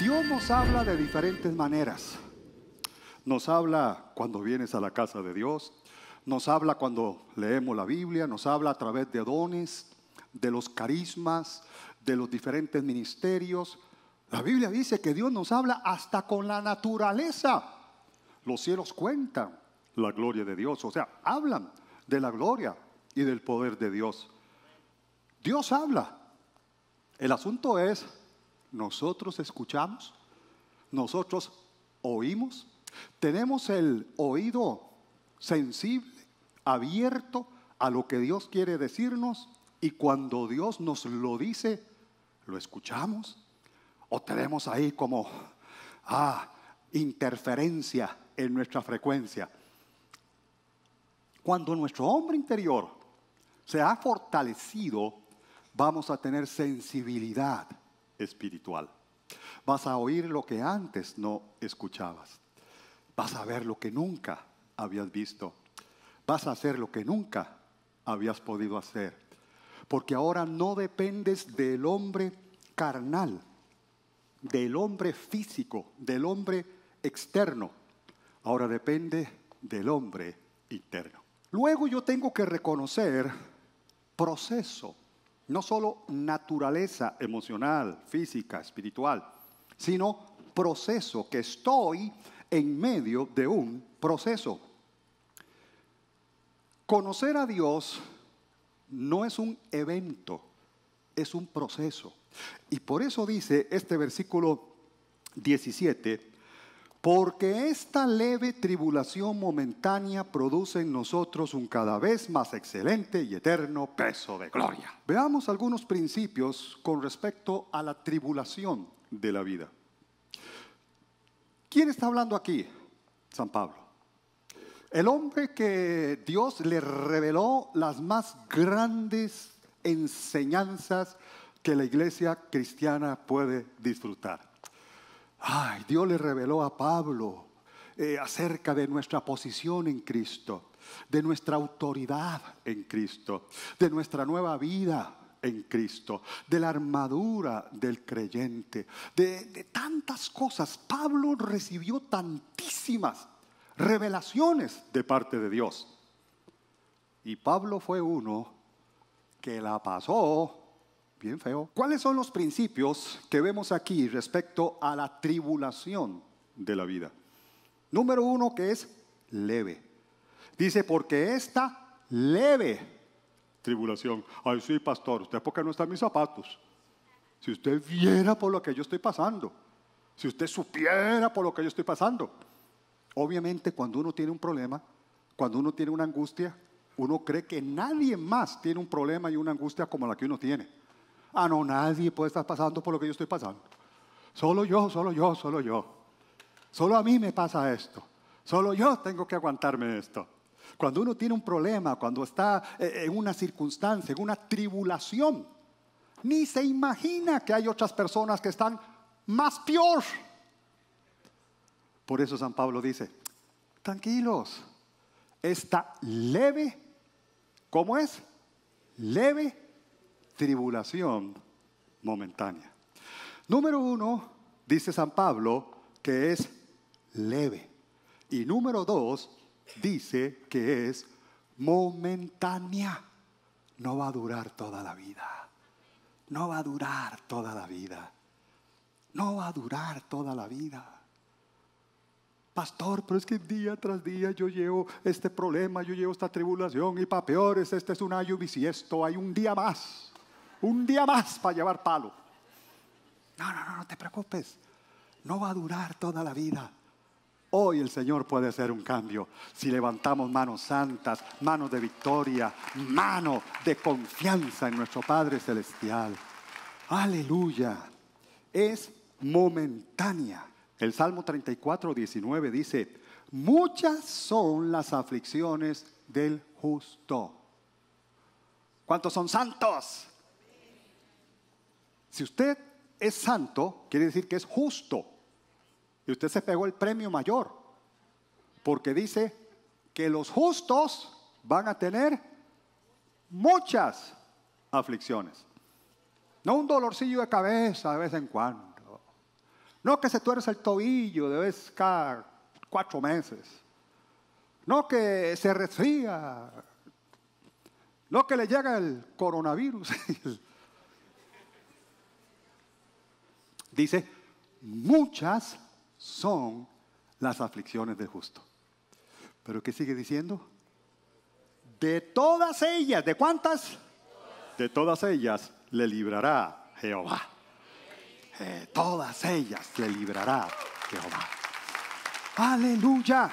Dios nos habla de diferentes maneras. Nos habla cuando vienes a la casa de Dios, nos habla cuando leemos la Biblia, nos habla a través de dones, de los carismas, de los diferentes ministerios. La Biblia dice que Dios nos habla hasta con la naturaleza. Los cielos cuentan la gloria de Dios, o sea, hablan de la gloria y del poder de Dios. Dios habla. El asunto es nosotros escuchamos, nosotros oímos, tenemos el oído sensible, abierto a lo que Dios quiere decirnos y cuando Dios nos lo dice, lo escuchamos o tenemos ahí como, ah, interferencia en nuestra frecuencia. Cuando nuestro hombre interior se ha fortalecido, vamos a tener sensibilidad espiritual. Vas a oír lo que antes no escuchabas. Vas a ver lo que nunca habías visto. Vas a hacer lo que nunca habías podido hacer. Porque ahora no dependes del hombre carnal, del hombre físico, del hombre externo. Ahora depende del hombre interno. Luego yo tengo que reconocer proceso no solo naturaleza emocional, física, espiritual, sino proceso, que estoy en medio de un proceso. Conocer a Dios no es un evento, es un proceso. Y por eso dice este versículo 17, porque esta leve tribulación momentánea produce en nosotros un cada vez más excelente y eterno peso de gloria. Veamos algunos principios con respecto a la tribulación de la vida. ¿Quién está hablando aquí? San Pablo. El hombre que Dios le reveló las más grandes enseñanzas que la iglesia cristiana puede disfrutar. Ay, Dios le reveló a Pablo eh, acerca de nuestra posición en Cristo, de nuestra autoridad en Cristo, de nuestra nueva vida en Cristo, de la armadura del creyente, de tantas cosas. Pablo recibió tantísimas revelaciones de parte de Dios. Y Pablo fue uno que la pasó bien feo. ¿Cuáles son los principios que vemos aquí respecto a la tribulación de la vida? Número uno que es leve. Dice, porque esta leve tribulación. Ay, sí, pastor, usted porque no está en mis zapatos. Si usted viera por lo que yo estoy pasando, si usted supiera por lo que yo estoy pasando. Obviamente cuando uno tiene un problema, cuando uno tiene una angustia, uno cree que nadie más tiene un problema y una angustia como la que uno tiene. Ah, no, nadie puede estar pasando por lo que yo estoy pasando. Solo yo, solo yo, solo yo. Solo a mí me pasa esto. Solo yo tengo que aguantarme esto. Cuando uno tiene un problema, cuando está eh, en una circunstancia, en una tribulación, ni se imagina que hay otras personas que están más peor. Por eso San Pablo dice, tranquilos, está leve, ¿cómo es? Leve tribulación momentánea. Número uno, dice San Pablo, que es leve. Y número dos, dice que es momentánea. No va a durar toda la vida. No va a durar toda la vida. No va a durar toda la vida. Pastor, pero es que día tras día yo llevo este problema, yo llevo esta tribulación y para peores este es un y esto hay un día más un día más para llevar palo. No, no, no, no te preocupes. No va a durar toda la vida. Hoy el Señor puede hacer un cambio si levantamos manos santas, manos de victoria, mano de confianza en nuestro Padre Celestial. Aleluya. Es momentánea. El Salmo 34, 19 dice, muchas son las aflicciones del justo. ¿Cuántos son santos? Si usted es santo, quiere decir que es justo. Y usted se pegó el premio mayor, porque dice que los justos van a tener muchas aflicciones. No un dolorcillo de cabeza de vez en cuando. No que se tuerce el tobillo de vez cada cuatro meses. No que se resfría. No que le llega el coronavirus. Dice, muchas son las aflicciones del justo. Pero ¿qué sigue diciendo? De todas ellas, ¿de cuántas? De todas ellas le librará Jehová. De todas ellas le librará Jehová. Aleluya.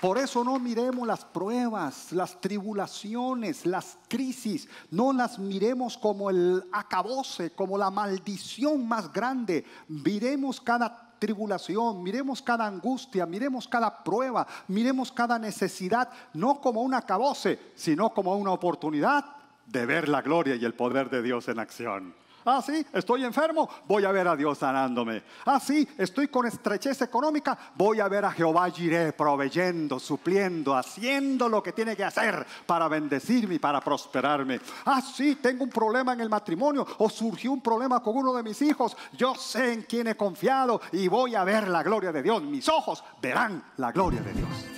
Por eso no miremos las pruebas, las tribulaciones, las crisis, no las miremos como el acabose, como la maldición más grande. Miremos cada tribulación, miremos cada angustia, miremos cada prueba, miremos cada necesidad, no como un acabose, sino como una oportunidad de ver la gloria y el poder de Dios en acción. Ah, sí, estoy enfermo, voy a ver a Dios sanándome. Ah, sí, estoy con estrechez económica, voy a ver a Jehová iré proveyendo, supliendo, haciendo lo que tiene que hacer para bendecirme y para prosperarme. Ah, sí, tengo un problema en el matrimonio o surgió un problema con uno de mis hijos. Yo sé en quién he confiado y voy a ver la gloria de Dios. Mis ojos verán la gloria de Dios.